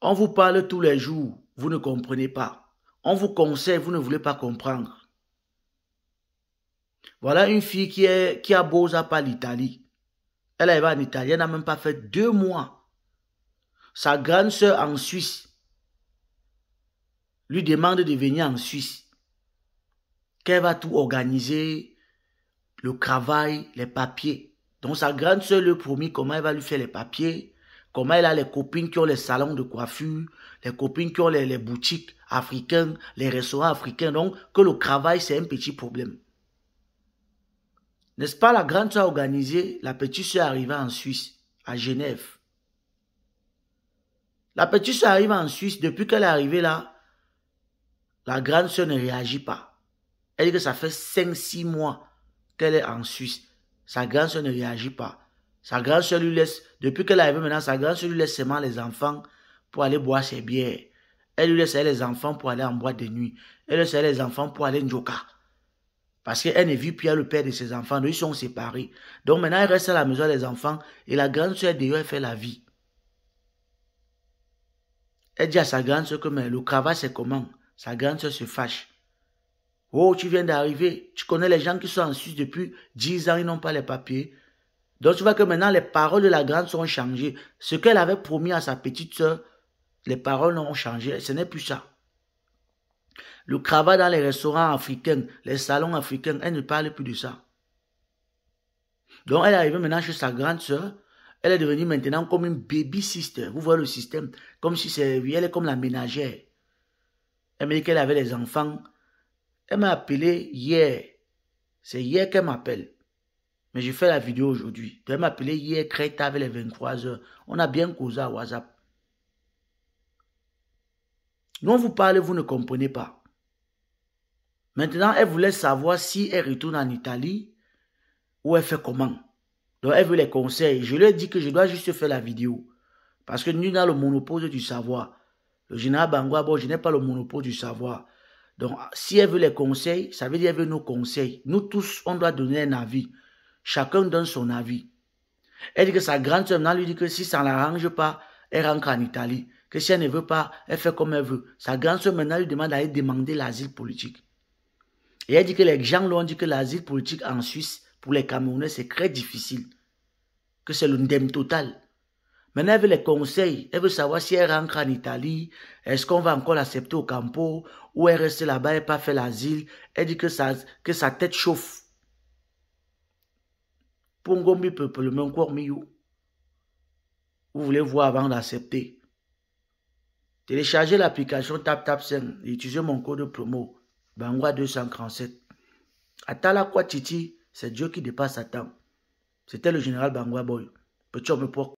On vous parle tous les jours, vous ne comprenez pas. On vous conseille, vous ne voulez pas comprendre. Voilà une fille qui, est, qui a beau pas l'Italie. Elle est en Italie, elle n'a même pas fait deux mois. Sa grande sœur en Suisse lui demande de venir en Suisse. Qu'elle va tout organiser, le travail, les papiers. Donc sa grande sœur lui promit comment elle va lui faire les papiers, Comment elle a les copines qui ont les salons de coiffure, les copines qui ont les, boutiques africaines, les restaurants africains. Donc, que le travail, c'est un petit problème. N'est-ce pas, la grande soeur organisée, la petite soeur arrivée en Suisse, à Genève. La petite soeur arrive en Suisse, depuis qu'elle est arrivée là, la grande soeur ne réagit pas. Elle dit que ça fait 5-6 mois qu'elle est en Suisse. Sa grande soeur ne réagit pas. Sa grand-soeur lui laisse, depuis qu'elle est arrivée maintenant, sa grâce lui laisse seulement les enfants pour aller boire ses bières. Elle lui laisse les enfants pour aller en boîte de nuit. Elle laisse les enfants pour aller joka. Parce qu'elle ne vit plus le père de ses enfants. Ils sont séparés. Donc maintenant, elle reste à la maison des enfants et la grande soeur d'ailleurs, elle fait la vie. Elle dit à sa grande soeur que le cravat, c'est comment Sa grande soeur se fâche. Oh, tu viens d'arriver. Tu connais les gens qui sont en Suisse depuis 10 ans, ils n'ont pas les papiers. Donc tu vois que maintenant les paroles de la grande sont changées. Ce qu'elle avait promis à sa petite sœur, les paroles ont changé. Ce n'est plus ça. Le cravat dans les restaurants africains, les salons africains, elle ne parle plus de ça. Donc elle est arrivée maintenant chez sa grande sœur. Elle est devenue maintenant comme une baby sister. Vous voyez le système Comme si c'est... Elle est comme la ménagère. Elle m'a dit qu'elle avait les enfants. Elle m'a appelé hier. C'est hier qu'elle m'appelle. Mais je fais la vidéo aujourd'hui. Tu m'as appelé hier Créta, avec les 23 heures. On a bien causé à WhatsApp. Nous, vous parlez, vous ne comprenez pas. Maintenant, elle voulait savoir si elle retourne en Italie ou elle fait comment. Donc, elle veut les conseils. Je lui ai dit que je dois juste faire la vidéo. Parce que nous, on a le monopole du savoir. Le général Bangwa, bon, je n'ai pas le monopole du savoir. Donc, si elle veut les conseils, ça veut dire qu'elle veut nos conseils. Nous tous, on doit donner un avis. Chacun donne son avis. Elle dit que sa grande soeur maintenant lui dit que si ça ne l'arrange pas, elle rentre en Italie. Que si elle ne veut pas, elle fait comme elle veut. Sa grande soeur maintenant lui demande d'aller demander l'asile politique. Et elle dit que les gens ont dit que l'asile politique en Suisse, pour les Camerounais, c'est très difficile. Que c'est le ndem total. Maintenant, elle veut les conseils. Elle veut savoir si elle rentre en Italie, est-ce qu'on va encore l'accepter au campo, ou elle reste là-bas et pas fait l'asile. Elle dit que que sa tête chauffe encore Vous voulez voir avant d'accepter. Téléchargez l'application tap 5 et utilisez mon code promo Bangwa 237. Atala Titi? c'est Dieu qui dépasse Satan. C'était le général Bangwa Boy.